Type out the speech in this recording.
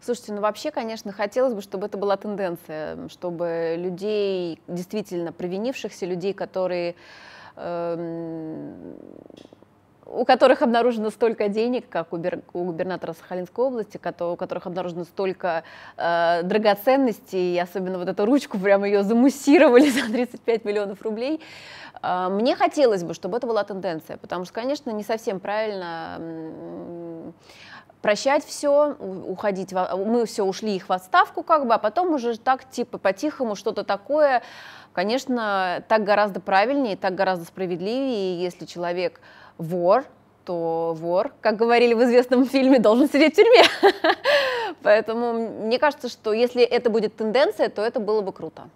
Слушайте, ну вообще, конечно, хотелось бы, чтобы это была тенденция, чтобы людей, действительно провинившихся, людей, которые эм, у которых обнаружено столько денег, как у, губернатора Сахалинской области, у которых обнаружено столько э, драгоценностей, и особенно вот эту ручку, прямо ее замуссировали за 35 миллионов рублей. Э, мне хотелось бы, чтобы это была тенденция, потому что, конечно, не совсем правильно прощать все, уходить, во... мы все ушли их в отставку как бы, а потом уже так типа по-тихому что-то такое, конечно, так гораздо правильнее, так гораздо справедливее, если человек вор, то вор, как говорили в известном фильме, должен сидеть в тюрьме. Поэтому мне кажется, что если это будет тенденция, то это было бы круто.